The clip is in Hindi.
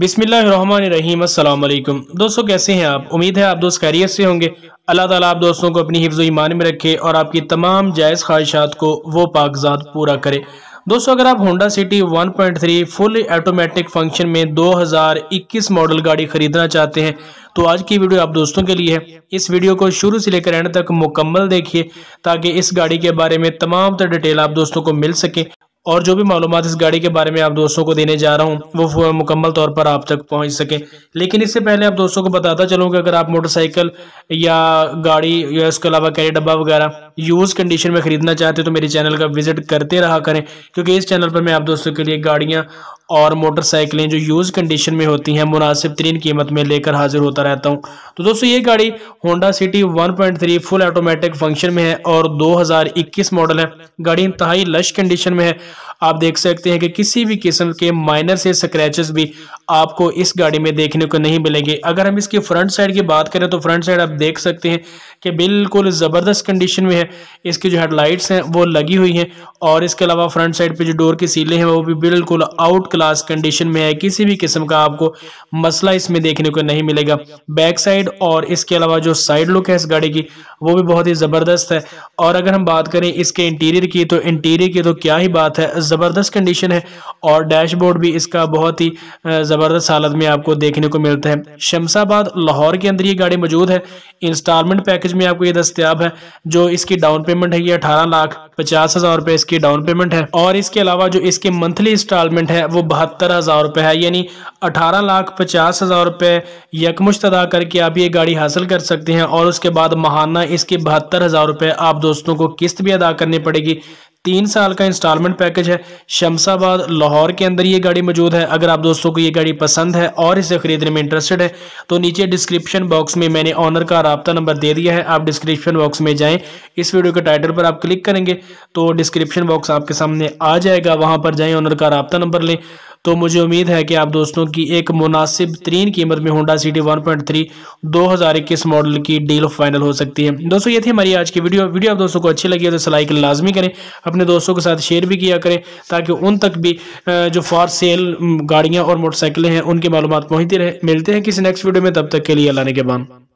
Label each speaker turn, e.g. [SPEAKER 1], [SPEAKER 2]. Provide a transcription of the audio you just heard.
[SPEAKER 1] बिसमीम अल्लाम दोस्तों कैसे हैं आप उम्मीद है आप दोस्त खैरियत से होंगे अल्लाह ताला आप दोस्तों को अपनी हिफ्ज़ ईमान में रखे और आपकी तमाम जायज़ ख्वाहिशात को वो पाकजात पूरा करे दोस्तों अगर आप Honda City 1.3 full automatic function में 2021 मॉडल गाड़ी खरीदना चाहते हैं तो आज की वीडियो आप दोस्तों के लिए है इस वीडियो को शुरू से लेकर एंड तक मुकम्मल देखिए ताकि इस गाड़ी के बारे में तमाम तर डिटेल आप दोस्तों को मिल सके और जो भी मालूम इस गाड़ी के बारे में आप दोस्तों को देने जा रहा हूँ वो मुकम्मल तौर पर आप तक पहुँच सकें लेकिन इससे पहले आप दोस्तों को बताता चलूँ कि अगर आप मोटरसाइकिल या गाड़ी या इसके अलावा कैरी डब्बा वगैरह यूज़ कंडीशन में ख़रीदना चाहते हो तो मेरे चैनल का विजिट करते रहा करें क्योंकि इस चैनल पर मैं आप दोस्तों के लिए गाड़ियाँ और मोटरसाइकिलें जो यूज़ कंडीशन में होती हैं मुनासिब तरीन कीमत में लेकर हाजिर होता रहता हूँ तो दोस्तों ये गाड़ी Honda City three full automatic function में है और इक्कीस मॉडल है गाड़ी इंतहाई लश कंडीशन में है आप देख सकते हैं कि किसी भी किस्म के माइनर से स्क्रैचेस भी आपको इस गाड़ी में देखने को नहीं मिलेंगे अगर हम इसकी फ्रंट साइड की बात करें तो फ्रंट साइड आप देख सकते हैं कि बिल्कुल ज़बरदस्त कंडीशन में है इसकी जो हेडलाइट्स हैं वो लगी हुई हैं और इसके अलावा फ्रंट साइड पर जो डोर की सीलें हैं वो भी बिल्कुल आउट क्लास कंडीशन में है किसी भी किस्म का आपको मसला इसमें देखने को नहीं मिलेगा बैक साइड और इसके अलावा जो साइड लुक है इस गाड़ी की वो भी बहुत ही ज़बरदस्त है और अगर हम बात करें इसके इंटीरियर की तो इंटीरियर की तो क्या ही बात है है ज़बरदस्त कंडीशन है और डैशबोर्ड भी इसका बहुत ही ज़बरदस्त हालत में आपको देखने को मिलता है शमशाबाद लाहौर के अंदर ये गाड़ी मौजूद है इंस्टॉलमेंट पैकेज में आपको ये दस्तियाब है जो इसकी डाउन पेमेंट है ये अठारह लाख पचास हज़ार रुपये इसकी डाउन पेमेंट है और इसके अलावा जो इसके मंथली इंस्टॉलमेंट है वो बहत्तर हज़ार रुपये है यानी अठारह लाख पचास हज़ार रुपये यकमुश्त अदा करके आप ये गाड़ी हासिल कर सकते हैं और उसके बाद महाना इसके बहत्तर हज़ार रुपये आप दोस्तों को किस्त भी अदा करनी पड़ेगी तीन साल का इंस्टॉलमेंट पैकेज है शमशाबाद लाहौर के अंदर ये गाड़ी मौजूद है अगर आप दोस्तों को ये गाड़ी पसंद है और इसे खरीदने में इंटरेस्टेड है तो नीचे डिस्क्रिप्शन बॉक्स में मैंने ऑनर का रबता नंबर दे दिया है आप डिस्क्रिप्शन बॉक्स में जाएं इस वीडियो के टाइटल पर आप क्लिक करेंगे तो डिस्क्रिप्शन बॉक्स आपके सामने आ जाएगा वहाँ पर जाएँ ऑनर का रबता नंबर लें तो मुझे उम्मीद है कि आप दोस्तों की एक मुनासिब तरीन कीमत में Honda C one point three दो हज़ार इक्कीस मॉडल की डील फाइनल हो सकती है दोस्तों ये थी हमारी आज की वीडियो वीडियो आप दोस्तों को अच्छी लगी है तो सलाइक लाजमी करें अपने दोस्तों के साथ शेयर भी किया करें ताकि उन तक भी जो फॉर सेल गाड़ियाँ और मोटरसाइकिलें हैं उनकी मालूम पहुँचती रहे मिलते हैं किसी नेक्स्ट वीडियो में तब तक के लिए लाने के बाद